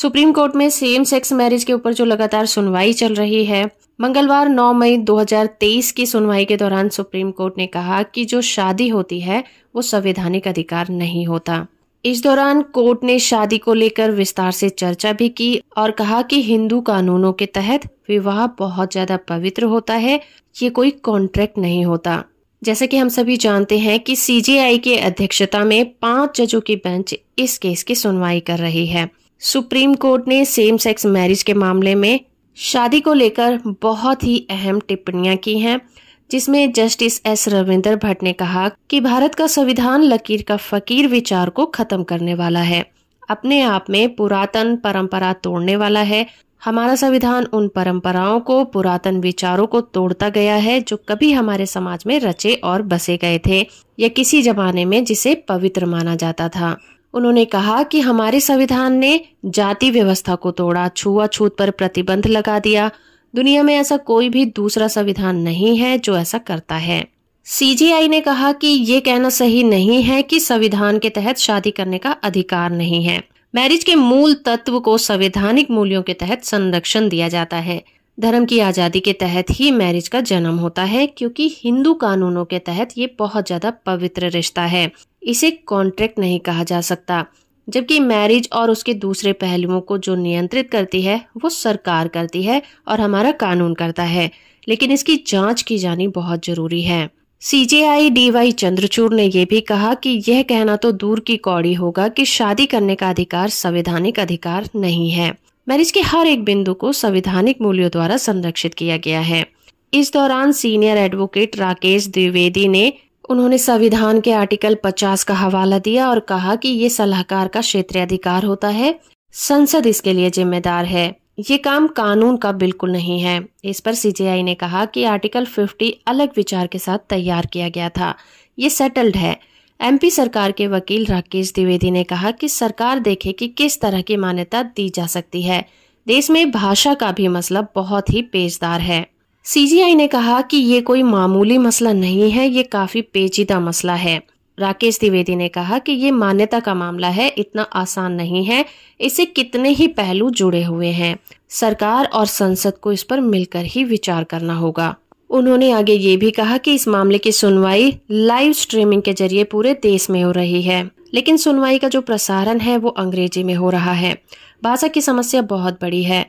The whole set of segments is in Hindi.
सुप्रीम कोर्ट में सेम सेक्स मैरिज के ऊपर जो लगातार सुनवाई चल रही है मंगलवार 9 मई 2023 की सुनवाई के दौरान सुप्रीम कोर्ट ने कहा कि जो शादी होती है वो संवैधानिक अधिकार नहीं होता इस दौरान कोर्ट ने शादी को लेकर विस्तार से चर्चा भी की और कहा कि हिंदू कानूनों के तहत विवाह बहुत ज्यादा पवित्र होता है ये कोई कॉन्ट्रैक्ट नहीं होता जैसे कि हम सभी जानते हैं कि सीजेआई के अध्यक्षता में पांच जजों की बेंच इस केस की सुनवाई कर रही है सुप्रीम कोर्ट ने सेम सेक्स मैरिज के मामले में शादी को लेकर बहुत ही अहम टिप्पणियां की हैं जिसमें जस्टिस एस रविंदर भट्ट ने कहा कि भारत का संविधान लकीर का फकीर विचार को खत्म करने वाला है अपने आप में पुरातन परंपरा तोड़ने वाला है हमारा संविधान उन परंपराओं को पुरातन विचारों को तोड़ता गया है जो कभी हमारे समाज में रचे और बसे गए थे या किसी जमाने में जिसे पवित्र माना जाता था उन्होंने कहा कि हमारे संविधान ने जाति व्यवस्था को तोड़ा छुआछूत पर प्रतिबंध लगा दिया दुनिया में ऐसा कोई भी दूसरा संविधान नहीं है जो ऐसा करता है सीजीआई ने कहा कि ये कहना सही नहीं है कि संविधान के तहत शादी करने का अधिकार नहीं है मैरिज के मूल तत्व को संवैधानिक मूल्यों के तहत संरक्षण दिया जाता है धर्म की आज़ादी के तहत ही मैरिज का जन्म होता है क्योंकि हिंदू कानूनों के तहत ये बहुत ज़्यादा पवित्र रिश्ता है इसे कॉन्ट्रैक्ट नहीं कहा जा सकता जबकि मैरिज और उसके दूसरे पहलुओं को जो नियंत्रित करती है वो सरकार करती है और हमारा कानून करता है लेकिन इसकी जांच की जानी बहुत जरूरी है C J I D Y Chandrachud ने यह भी कहा कि यह कहना तो दूर की कौड़ी होगा कि शादी करने का अधिकार संवैधानिक अधिकार नहीं है मैरिज के हर एक बिंदु को संविधानिक मूल्यों द्वारा संरक्षित किया गया है इस दौरान सीनियर एडवोकेट राकेश द्विवेदी ने उन्होंने संविधान के आर्टिकल 50 का हवाला दिया और कहा कि ये सलाहकार का क्षेत्रीय अधिकार होता है संसद इसके लिए जिम्मेदार है ये काम कानून का बिल्कुल नहीं है इस पर सीजेआई ने कहा कि आर्टिकल 50 अलग विचार के साथ तैयार किया गया था ये सेटल्ड है एमपी सरकार के वकील राकेश द्विवेदी ने कहा कि सरकार देखे कि किस तरह की मान्यता दी जा सकती है देश में भाषा का भी मसला बहुत ही पेचदार है सीजीआई ने कहा कि ये कोई मामूली मसला नहीं है ये काफी पेचीदा मसला है राकेश द्विवेदी ने कहा कि ये मान्यता का मामला है इतना आसान नहीं है इसे कितने ही पहलू जुड़े हुए हैं सरकार और संसद को इस पर मिलकर ही विचार करना होगा उन्होंने आगे ये भी कहा कि इस मामले की सुनवाई लाइव स्ट्रीमिंग के जरिए पूरे देश में हो रही है लेकिन सुनवाई का जो प्रसारण है वो अंग्रेजी में हो रहा है भाषा की समस्या बहुत बड़ी है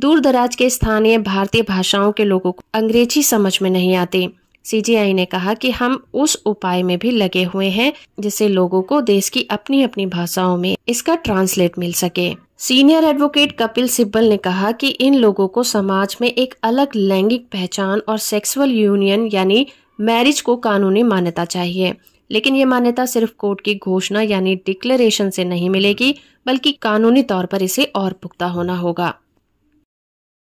दूर दराज के स्थानीय भारतीय भाषाओं के लोगों को अंग्रेजी समझ में नहीं आती सीजीआई ने कहा कि हम उस उपाय में भी लगे हुए हैं जिससे लोगों को देश की अपनी अपनी भाषाओं में इसका ट्रांसलेट मिल सके सीनियर एडवोकेट कपिल सिब्बल ने कहा कि इन लोगों को समाज में एक अलग लैंगिक पहचान और सेक्सुअल यूनियन यानी मैरिज को कानूनी मान्यता चाहिए लेकिन ये मान्यता सिर्फ कोर्ट की घोषणा यानी डिक्लेरेशन से नहीं मिलेगी बल्कि कानूनी तौर पर इसे और पुख्ता होना होगा